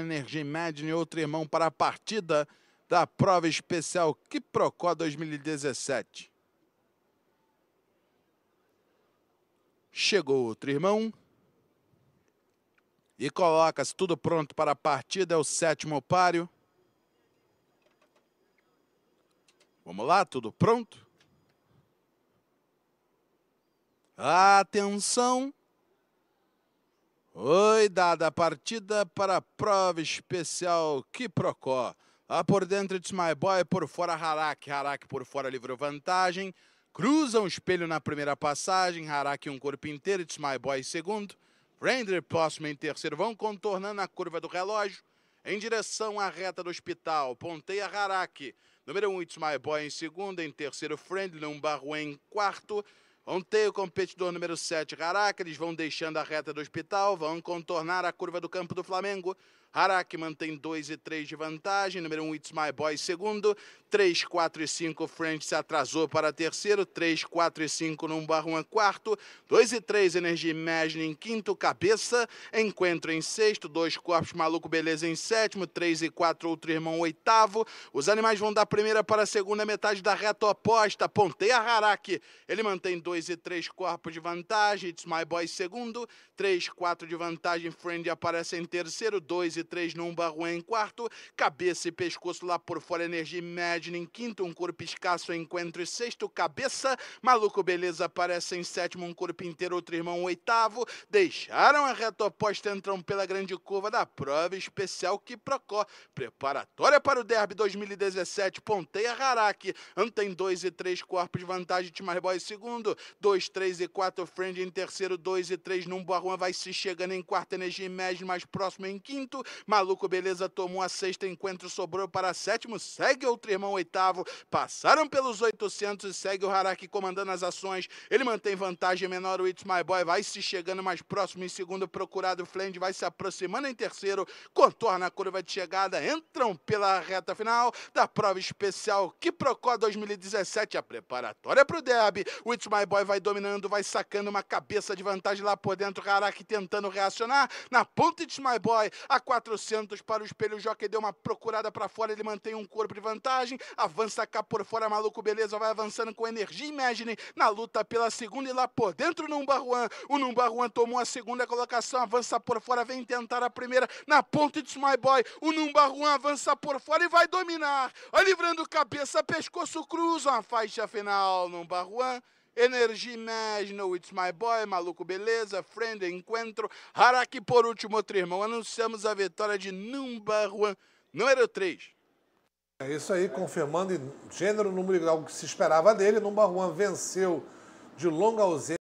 Energia Imagine, outro irmão para a partida da prova especial Kiprocó 2017. Chegou outro irmão e coloca-se tudo pronto para a partida, é o sétimo páreo. Vamos lá, tudo pronto? Atenção! Oi, dada a partida para a prova especial que procó. Ah, por dentro de My Boy, por fora Harak. Harak por fora livrou vantagem. Cruza um espelho na primeira passagem. Harak um corpo inteiro de My Boy segundo. Render próximo em terceiro. Vão contornando a curva do relógio em direção à reta do hospital. Ponteia Harak. Número 1, um, It's My Boy em segundo. Em terceiro, Friendly. barro em quarto. Ontem o competidor número 7, Caraca, eles vão deixando a reta do hospital, vão contornar a curva do campo do Flamengo. Harak mantém 2 e 3 de vantagem. Número 1, um, It's My Boy, segundo. 3, 4 e 5, French se atrasou para terceiro. 3, 4 e 5, Numbarruan, é quarto. 2 e 3, Energy Imagine em quinto. Cabeça, Encontro em sexto. 2, Corpos Maluco Beleza em sétimo. 3 e 4, Outro Irmão, oitavo. Os animais vão da primeira para a segunda metade da reta oposta. Ponteia Harak. Ele mantém 2 e 3 corpos de vantagem. It's My Boy, segundo. 3, 4 de vantagem, Friend aparece em terceiro. 2 e 3 num Barrué em quarto, cabeça e pescoço lá por fora, Energia Imagine em quinto, um corpo escasso encontro em sexto, cabeça, Maluco Beleza aparece em sétimo, um corpo inteiro, outro irmão oitavo, deixaram a reta oposta, entram pela grande curva da prova especial que Procó, preparatória para o Derby 2017, ponteia Haraki, antem 2 e 3 corpos, vantagem Timar Boy em segundo, 2, 3 e 4 Friend em terceiro, 2 e 3 num Barruan vai se chegando em quarto, Energia Imagine mais próximo em quinto, Maluco Beleza tomou a sexta, encontro sobrou para sétimo, segue outro irmão oitavo, passaram pelos 800 e segue o Haraki comandando as ações, ele mantém vantagem menor, o It's My Boy vai se chegando mais próximo em segundo, procurado, o Flend vai se aproximando em terceiro, contorna a curva de chegada, entram pela reta final da prova especial que Procó 2017, a preparatória para o Derby, o It's My Boy vai dominando, vai sacando uma cabeça de vantagem lá por dentro, Haraki tentando reacionar, na ponta It's My Boy, a 4 400 para o espelho, o Jockey deu uma procurada para fora, ele mantém um corpo de vantagem, avança cá por fora, maluco, beleza, vai avançando com energia, imagine, na luta pela segunda e lá por dentro, Numba Juan, o Numba Juan tomou a segunda colocação, avança por fora, vem tentar a primeira, na ponta, It's My Boy, o Numba Juan avança por fora e vai dominar, livrando cabeça, pescoço, cruza, a faixa final, Numba Juan, Energy National, It's My Boy, Maluco Beleza, Friend, Encontro, Haraki por último, outro irmão. Anunciamos a vitória de Number One, número 3. É isso aí, confirmando em gênero, número e grau que se esperava dele. Number One venceu de longa ausência.